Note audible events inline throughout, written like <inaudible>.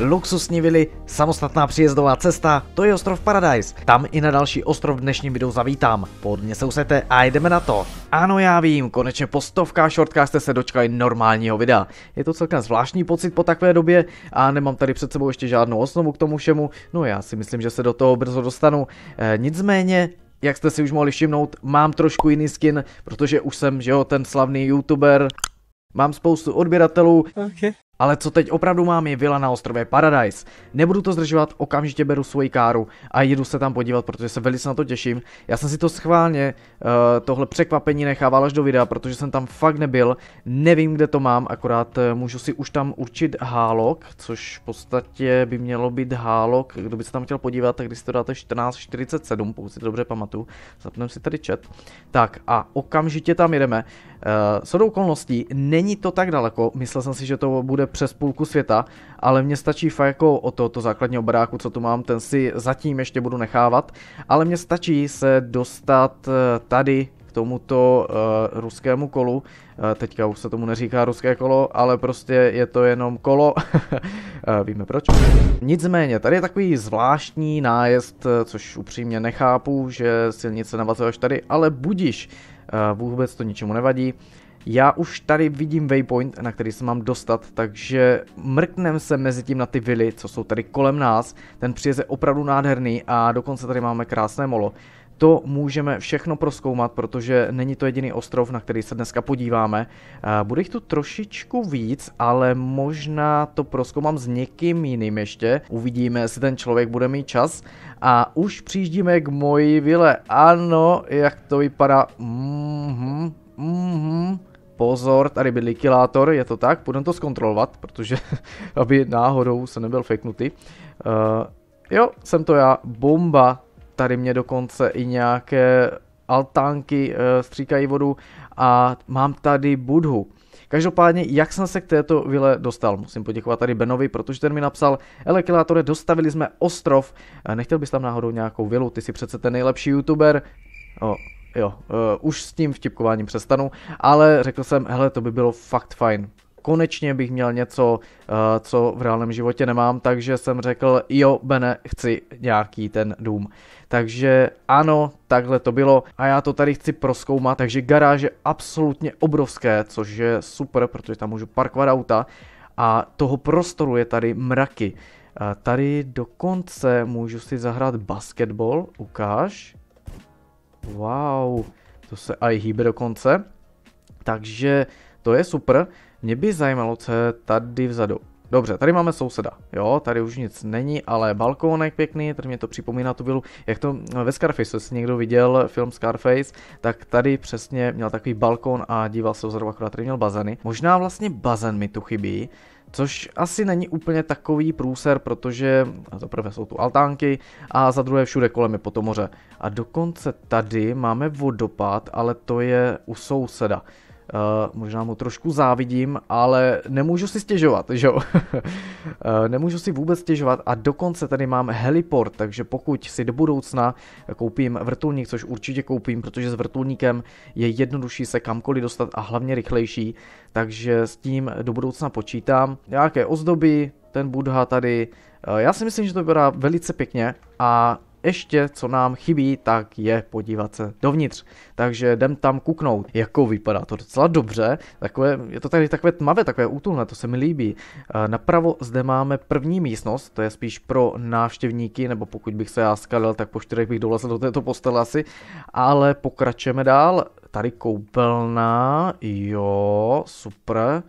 luxusní vily, samostatná příjezdová cesta, to je ostrov Paradise. Tam i na další ostrov v dnešním videu zavítám. se usete a jdeme na to. Ano, já vím, konečně po stovkách shortkách jste se dočkali normálního videa. Je to celkem zvláštní pocit po takové době a nemám tady před sebou ještě žádnou osnovu k tomu všemu. No já si myslím, že se do toho brzo dostanu. E, nicméně, jak jste si už mohli všimnout, mám trošku jiný skin, protože už jsem, že jo, ten slavný youtuber, Mám spoustu odběratelů. Okay. Ale co teď opravdu mám je vila na ostrově Paradise. Nebudu to zdržovat, okamžitě beru svoji káru a jedu se tam podívat, protože se velice na to těším. Já jsem si to schválně, uh, tohle překvapení nechával až do videa, protože jsem tam fakt nebyl, nevím kde to mám, akorát uh, můžu si už tam určit hálok, což v podstatě by mělo být hálok, kdo by se tam chtěl podívat, tak když si to dáte 14.47, pokud si to dobře pamatuju, zapneme si tady chat. Tak a okamžitě tam jedeme. Uh, eh, Sodou okolností, není to tak daleko, myslel jsem si, že to bude přes půlku světa, ale mě stačí fakt jako o tohoto základního baráku, co tu mám, ten si zatím ještě budu nechávat, ale mě stačí se dostat eh, tady k tomuto uh, ruskému kolu, uh, teďka už se tomu neříká ruské kolo, ale prostě je to jenom kolo, uh, <laughs> víme proč. Nicméně, tady je takový zvláštní nájezd, což upřímně nechápu, že silnice navazuje až tady, ale budiš, uh, vůbec to ničemu nevadí. Já už tady vidím waypoint, na který se mám dostat, takže mrknem se mezi tím na ty vily, co jsou tady kolem nás. Ten příjezd je opravdu nádherný a dokonce tady máme krásné molo. To můžeme všechno proskoumat, protože není to jediný ostrov, na který se dneska podíváme. Bude jich tu trošičku víc, ale možná to proskoumám s někým jiným ještě. Uvidíme, jestli ten člověk bude mít čas. A už přijíždíme k mojí vile. Ano, jak to vypadá. mm -hmm, Mm pozor, tady byl likilátor, je to tak, půjdeme to zkontrolovat, protože <laughs> aby náhodou se nebyl fakenutý. Uh, eh, jo, jsem to já, bomba, tady mě dokonce i nějaké altánky uh, stříkají vodu a mám tady budhu. Každopádně, jak jsem se k této vile dostal? Musím poděkovat tady Benovi, protože ten mi napsal, Elekilátore, dostavili jsme ostrov, eh, nechtěl bys tam náhodou nějakou vilu, ty jsi přece ten nejlepší youtuber. O, jo, uh, už s tím vtipkováním přestanu, ale řekl jsem, hele, to by bylo fakt fajn. Konečně bych měl něco, uh, co v reálném životě nemám, takže jsem řekl, jo, Bene, chci nějaký ten dům. Takže ano, takhle to bylo a já to tady chci proskoumat, takže garáž je absolutně obrovské, což je super, protože tam můžu parkovat auta a toho prostoru je tady mraky. Eh, tady dokonce můžu si zahrát basketbal, ukáž. Wow, to se aj hýbe dokonce. Takže to je super. Mě by zajímalo, co je tady vzadu. Dobře, tady máme souseda. Jo, tady už nic není, ale balkónek pěkný, tady mě to připomíná tu vilu. Jak to ve Scarface, jestli někdo viděl film Scarface, tak tady přesně měl takový balkón a díval se vzadu, akorát tady měl bazény. Možná vlastně bazen mi tu chybí, Což asi není úplně takový průser, protože za prvé jsou tu altánky a za druhé všude kolem je potomoře. A dokonce tady máme vodopád, ale to je u souseda. Uh, možná mu trošku závidím, ale nemůžu si stěžovat, že jo? uh, <laughs> nemůžu si vůbec stěžovat a dokonce tady mám heliport, takže pokud si do budoucna koupím vrtulník, což určitě koupím, protože s vrtulníkem je jednodušší se kamkoliv dostat a hlavně rychlejší, takže s tím do budoucna počítám. Nějaké ozdoby, ten Budha tady, uh, já si myslím, že to vypadá velice pěkně a ještě, co nám chybí, tak je podívat se dovnitř. Takže jdem tam kuknout. Jako vypadá to docela dobře. Takové, je to tady takové tmavé, takové útulné, to se mi líbí. Eh, napravo zde máme první místnost, to je spíš pro návštěvníky, nebo pokud bych se já skalil, tak po čtyřech bych dolazil do této postele asi. Ale pokračujeme dál. Tady koupelna, jo, super.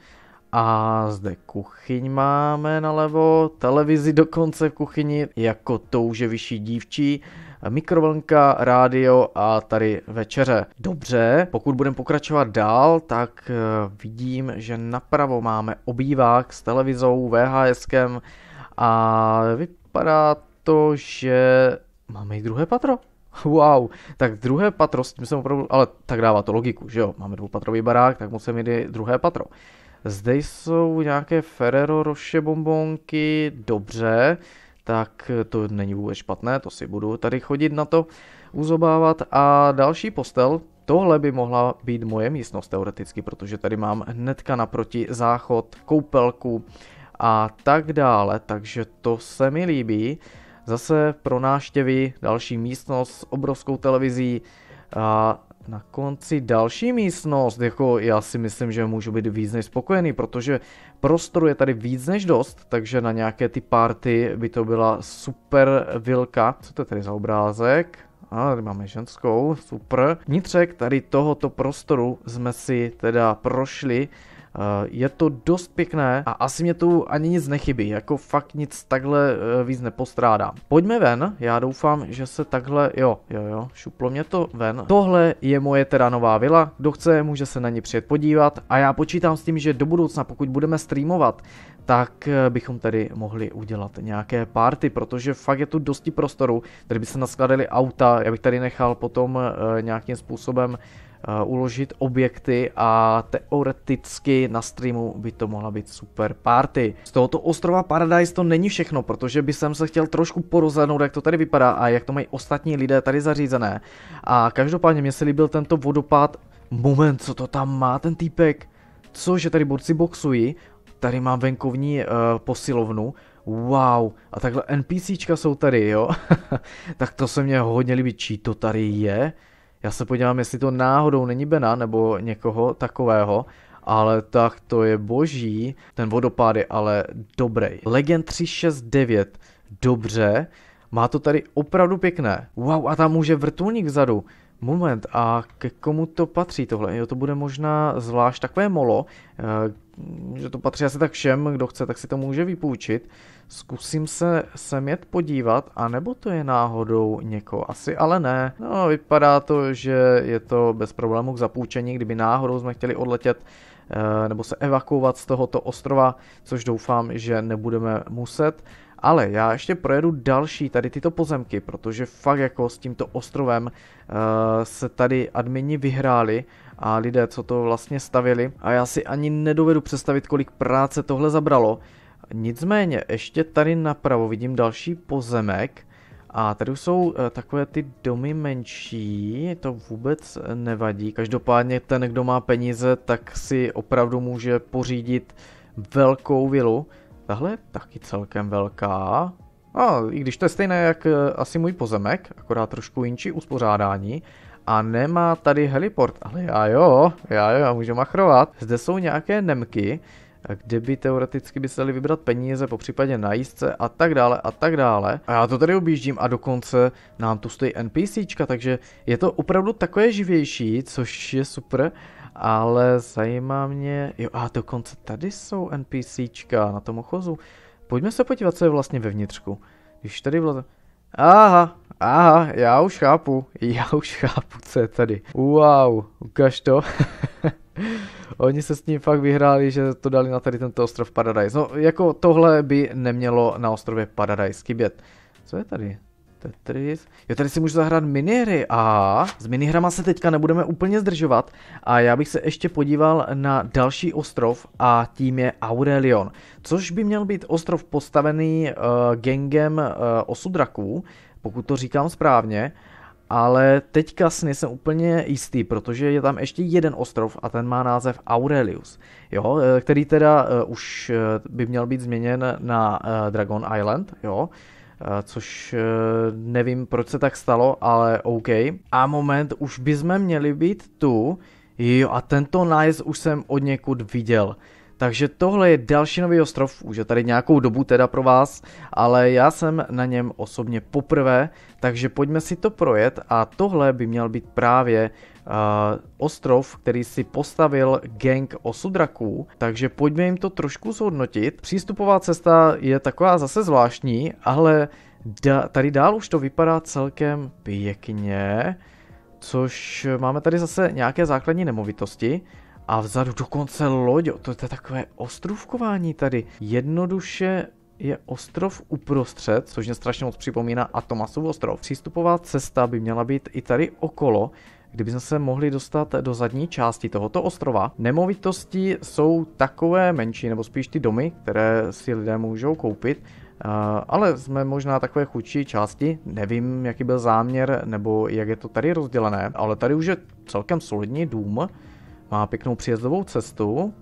A zde kuchyň máme nalevo, televizi dokonce v kuchyni, jako touže vyšší dívčí, mikrovlnka, rádio a tady večeře. Dobře, pokud budeme pokračovat dál, tak eh, vidím, že napravo máme obývák s televizou, VHSkem a vypadá to, že máme i druhé patro. <laughs> Wow, tak druhé patro, s tím jsem opravdu, ale tak dává to logiku, že jo, máme dvoupatrový barák, tak musíme jít druhé patro. Zde jsou nějaké Ferrero Roche bombonky, dobře, tak to není vůbec špatné, to si budu tady chodit na to uzobávat. A další postel, tohle by mohla být moje místnost teoreticky, protože tady mám hnedka naproti záchod, koupelku a tak dále, takže to se mi líbí. Zase pro náštěvy další místnost s obrovskou televizí, a na konci další místnost, jako já si myslím, že můžu být víc než spokojený, protože prostoru je tady víc než dost, takže na nějaké ty party by to byla super vilka. Co to je tady za obrázek? A tady máme ženskou, super. Vnitřek tady tohoto prostoru jsme si teda prošli Eh, je to dost pěkné a asi mě tu ani nic nechybí, jako fakt nic takhle eh, víc nepostrádám. Pojďme ven, já doufám, že se takhle, jo, jo, jo, šuplo mě to ven. Tohle je moje teda nová vila, kdo chce, může se na ní přijet podívat a já počítám s tím, že do budoucna, pokud budeme streamovat, tak eh, bychom tady mohli udělat nějaké party, protože fakt je tu dosti prostoru, tady by se naskladaly auta, já bych tady nechal potom nějakým způsobem Eh, uložit objekty a teoreticky na streamu by to mohla být super party. Z tohoto ostrova Paradise to není všechno, protože by jsem se chtěl trošku porozhlednout, jak to tady vypadá a jak to mají ostatní lidé tady zařízené. A každopádně mě se líbil tento vodopád. Moment, co to tam má ten týpek? Cože, tady borci boxují? Tady mám venkovní uh, posilovnu. Wow, a takhle NPCčka jsou tady, jo? <laughs> tak to se mě hodně líbí, čí to tady je? Já se podívám, jestli to náhodou není Bena nebo někoho takového, ale tak to je boží. Ten vodopád je ale dobrý. Legend 369, dobře. Má to tady opravdu pěkné. Wow, a tam může vrtulník vzadu. Moment, a ke komu to patří tohle? Jo, to bude možná zvlášť takové molo, eh, že to patří asi tak všem, kdo chce, tak si to může vypůjčit. Zkusím se sem jet podívat, anebo to je náhodou někoho? Asi ale ne. No, vypadá to, že je to bez problémů k zapůjčení, kdyby náhodou jsme chtěli odletět eh, nebo se evakuovat z tohoto ostrova, což doufám, že nebudeme muset. Ale já ještě projedu další tady tyto pozemky, protože fakt jako s tímto ostrovem uh, se tady admini vyhráli a lidé, co to vlastně stavili. A já si ani nedovedu představit, kolik práce tohle zabralo. Nicméně, ještě tady napravo vidím další pozemek. A tady jsou eh, takové ty domy menší, to vůbec nevadí. Každopádně ten, kdo má peníze, tak si opravdu může pořídit velkou vilu. Tahle je taky celkem velká. A i když to je stejné jak eh, asi můj pozemek, akorát trošku jinčí uspořádání. A nemá tady heliport, ale já jo, já jo, já můžu machrovat. Zde jsou nějaké nemky, kde by teoreticky by se dali vybrat peníze, po případě na jízdce a tak dále a tak dále. A já to tady objíždím a dokonce nám tu stojí NPCčka, takže je to opravdu takové živější, což je super. Ale zajímá mě, jo a dokonce tady jsou NPCčka na tom ochozu. Pojďme se podívat, co je vlastně vevnitřku. Když tady bylo... Aha, aha, já už chápu, já už chápu, co je tady. Wow, ukaž to. <laughs> <laughs> Oni se s tím fakt vyhráli, že to dali na tady tento ostrov Paradise. No, jako tohle by nemělo na ostrově Paradise chybět. Co je tady? Tetris. Jo, tady si můžu zahrát minihry. A s minihrama se teďka nebudeme úplně zdržovat. A já bych se ještě podíval na další ostrov a tím je Aurelion. Což by měl být ostrov postavený uh, gengem uh, osudraků, pokud to říkám správně. Ale teďka si nejsem úplně jistý, protože je tam ještě jeden ostrov a ten má název Aurelius, jo, eh, který teda eh, už eh, by měl být změněn na Dragon Island, jo, což nevím, proč se tak stalo, ale OK. A moment, už jsme měli být tu, jo, a tento nájezd už jsem od někud viděl. Takže tohle je další nový ostrov, už je tady nějakou dobu teda pro vás, ale já jsem na něm osobně poprvé, takže pojďme si to projet a tohle by měl být právě uh, ostrov, který si postavil gang osudraků, takže pojďme jim to trošku zhodnotit. Přístupová cesta je taková zase zvláštní, ale da, tady dál už to vypadá celkem pěkně, což máme tady zase nějaké základní nemovitosti, a vzadu dokonce loď. To, to je takové ostrovkování tady. Jednoduše je ostrov uprostřed, což mě strašně moc připomíná Atomasův ostrov. Přístupová cesta by měla být i tady okolo, kdybychom se mohli dostat do zadní části tohoto ostrova. Nemovitosti jsou takové menší, nebo spíš ty domy, které si lidé můžou koupit, eh, ale jsme možná takové chudší části, nevím, jaký byl záměr, nebo jak je to tady rozdělené, ale tady už je celkem solidní dům, má pěknou příjezdovou cestu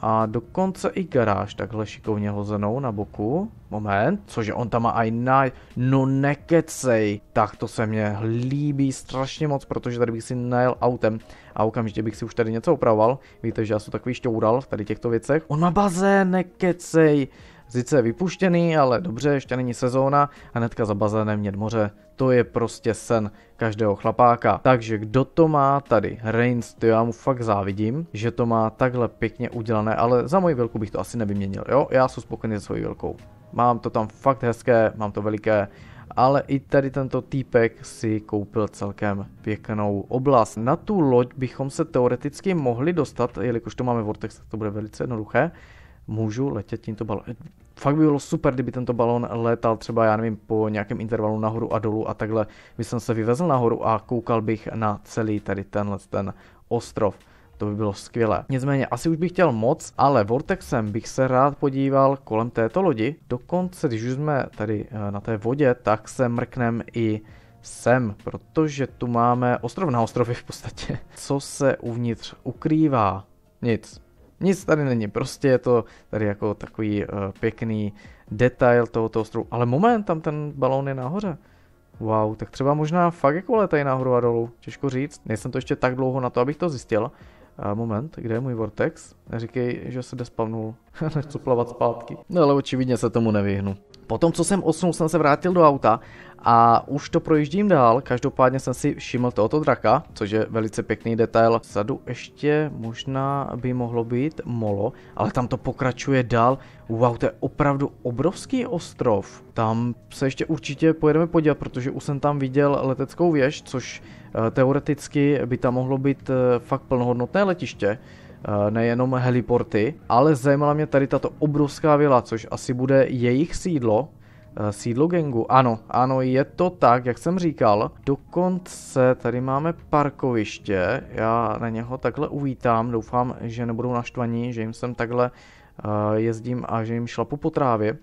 a dokonce i garáž takhle šikovně hozenou na boku. Moment, cože on tam má aj na... No nekecej, tak to se mě líbí strašně moc, protože tady bych si najel autem a okamžitě bych si už tady něco opravoval. Víte, že já jsem takový šťoural v tady těchto věcech. On má bazén, nekecej. Sice vypuštěný, ale dobře, ještě není sezóna a hnedka za bazénem mět moře. To je prostě sen každého chlapáka. Takže kdo to má tady? Reigns, to já mu fakt závidím, že to má takhle pěkně udělané, ale za moji velkou bych to asi nevyměnil, jo? Já jsem spokojený se svojí velkou. Mám to tam fakt hezké, mám to veliké, ale i tady tento týpek si koupil celkem pěknou oblast. Na tu loď bychom se teoreticky mohli dostat, jelikož to máme Vortex, tak to bude velice jednoduché můžu letět tímto balonem. Eh, fakt by bylo super, kdyby tento balon létal třeba, já nevím, po nějakém intervalu nahoru a dolů a takhle by jsem se vyvezl nahoru a koukal bych na celý tady tenhle ten ostrov. To by bylo skvělé. Nicméně asi už bych chtěl moc, ale Vortexem bych se rád podíval kolem této lodi. Dokonce, když už jsme tady eh, na té vodě, tak se mrknem i sem, protože tu máme ostrov na ostrově v podstatě. Co se uvnitř ukrývá? Nic. Nic tady není, prostě je to tady jako takový uh, pěkný detail tohoto ostrovu. Ale moment, tam ten balón je nahoře. Wow, tak třeba možná fakt jako letají nahoru a dolů, těžko říct. Nejsem to ještě tak dlouho na to, abych to zjistil. moment, kde je můj Vortex? Říkej, že se despavnul. <laughs> Nechci plavat zpátky. No ale očividně se tomu nevyhnu. Potom, co jsem osnul, jsem se vrátil do auta a už to projíždím dál, každopádně jsem si všiml tohoto draka, což je velice pěkný detail. Sadu ještě možná by mohlo být molo, ale tam to pokračuje dál. Wow, to je opravdu obrovský ostrov. Tam se ještě určitě pojedeme podívat, protože už jsem tam viděl leteckou věž, což eh, teoreticky by tam mohlo být eh, fakt plnohodnotné letiště eh, nejenom heliporty, ale zajímala mě tady tato obrovská vila, což asi bude jejich sídlo, Eh, sídlo gengu. Ano, ano, je to tak, jak jsem říkal. Dokonce tady máme parkoviště, já na něho takhle uvítám, doufám, že nebudou naštvaní, že jim sem takhle eh, jezdím a že jim šlapu po trávě.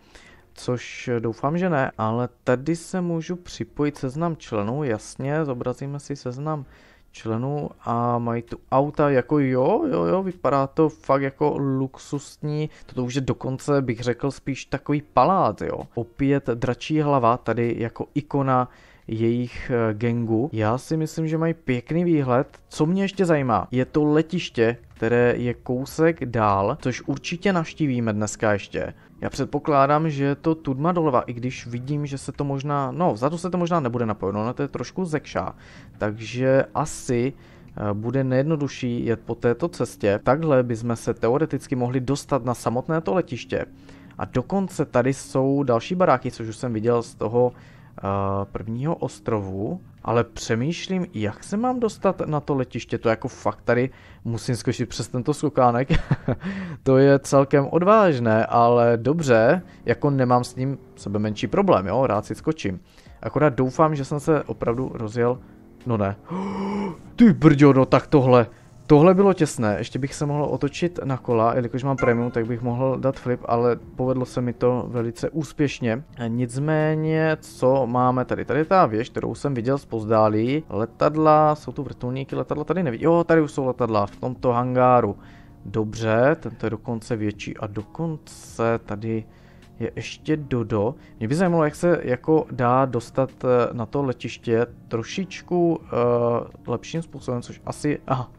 Což eh, doufám, že ne, ale tady se můžu připojit seznam členů, jasně, zobrazíme si seznam členů a mají tu auta jako jo, jo, jo, vypadá to fakt jako luxusní, toto už je dokonce bych řekl spíš takový palác jo. Opět dračí hlava tady jako ikona jejich eh, gengu. Já si myslím, že mají pěkný výhled. Co mě ještě zajímá, je to letiště, které je kousek dál, což určitě navštívíme dneska ještě. Já předpokládám, že je to Tudma doleva, i když vidím, že se to možná, no vzadu se to možná nebude napojeno, ono to je trošku zekšá, takže asi eh, bude nejjednodušší jet po této cestě. Takhle bychom se teoreticky mohli dostat na samotné to letiště. A dokonce tady jsou další baráky, což už jsem viděl z toho uh, prvního ostrovu ale přemýšlím, jak se mám dostat na to letiště, to jako fakt tady musím skočit přes tento skokánek, <laughs> to je celkem odvážné, ale dobře, jako nemám s ním sebe menší problém, jo, rád si skočím. Akorát doufám, že jsem se opravdu rozjel, no ne. <gasps> Ty brďo, no tak tohle, Tohle bylo těsné, ještě bych se mohl otočit na kola, jelikož mám premium, tak bych mohl dát flip, ale povedlo se mi to velice úspěšně. Nicméně, co máme tady? Tady ta věž, kterou jsem viděl z pozdálí. Letadla, jsou tu vrtulníky, letadla tady nevidím. Jo, tady už jsou letadla, v tomto hangáru. Dobře, tento je dokonce větší a dokonce tady je ještě Dodo. Mě by zajímalo, jak se jako dá dostat eh, na to letiště trošičku uh, lepším způsobem, což asi... Aha,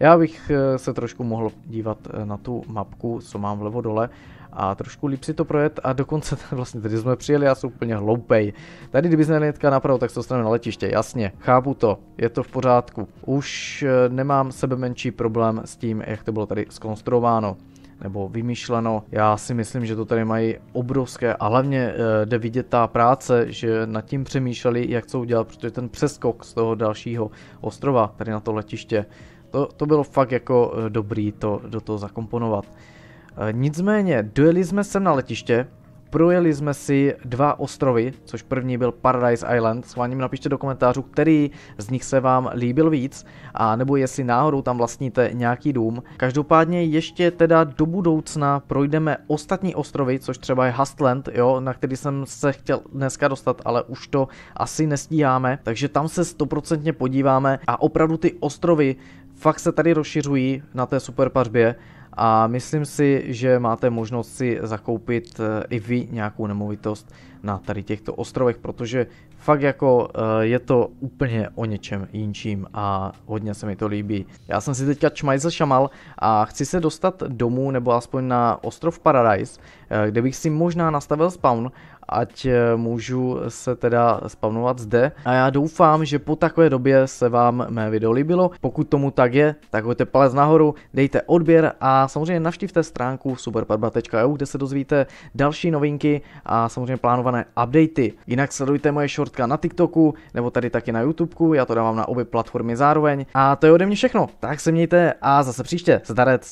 já bych eh, se trošku mohl dívat eh, na tu mapku, co mám vlevo dole a trošku líp si to projet a dokonce <laughs> vlastně tady jsme přijeli, já jsem úplně hloupej. Tady kdyby jsme netka napravo, tak se dostaneme na letiště, jasně, chápu to, je to v pořádku. Už eh, nemám sebe menší problém s tím, jak to bylo tady skonstruováno nebo vymýšleno. Já si myslím, že to tady mají obrovské a hlavně jde vidět ta práce, že nad tím přemýšleli, jak co udělat, protože ten přeskok z toho dalšího ostrova tady na to letiště to, to bylo fakt jako eh, dobrý to do toho zakomponovat. Eh, nicméně, dojeli jsme sem na letiště, projeli jsme si dva ostrovy, což první byl Paradise Island, S vámi napište do komentářů, který z nich se vám líbil víc, a nebo jestli náhodou tam vlastníte nějaký dům. Každopádně ještě teda do budoucna projdeme ostatní ostrovy, což třeba je Hustland, jo, na který jsem se chtěl dneska dostat, ale už to asi nestíháme, takže tam se stoprocentně podíváme a opravdu ty ostrovy fakt se tady rozšiřují na té super pařbě a myslím si, že máte možnost si zakoupit eh, i vy nějakou nemovitost na tady těchto ostrovech, protože fakt jako eh, je to úplně o něčem jinčím a hodně se mi to líbí. Já jsem si teďka čmajzl šamal a chci se dostat domů nebo aspoň na ostrov Paradise, eh, kde bych si možná nastavil spawn ať eh, můžu se teda spavnovat zde. A já doufám, že po takové době se vám mé video líbilo. Pokud tomu tak je, tak hoďte palec nahoru, dejte odběr a samozřejmě navštivte stránku superpadba.eu, e kde se dozvíte další novinky a samozřejmě plánované updaty. Jinak sledujte moje shortka na TikToku nebo tady taky na YouTubeku, já to dávám na obě platformy zároveň. A to je ode mě všechno, tak se mějte a zase příště. Zdarec!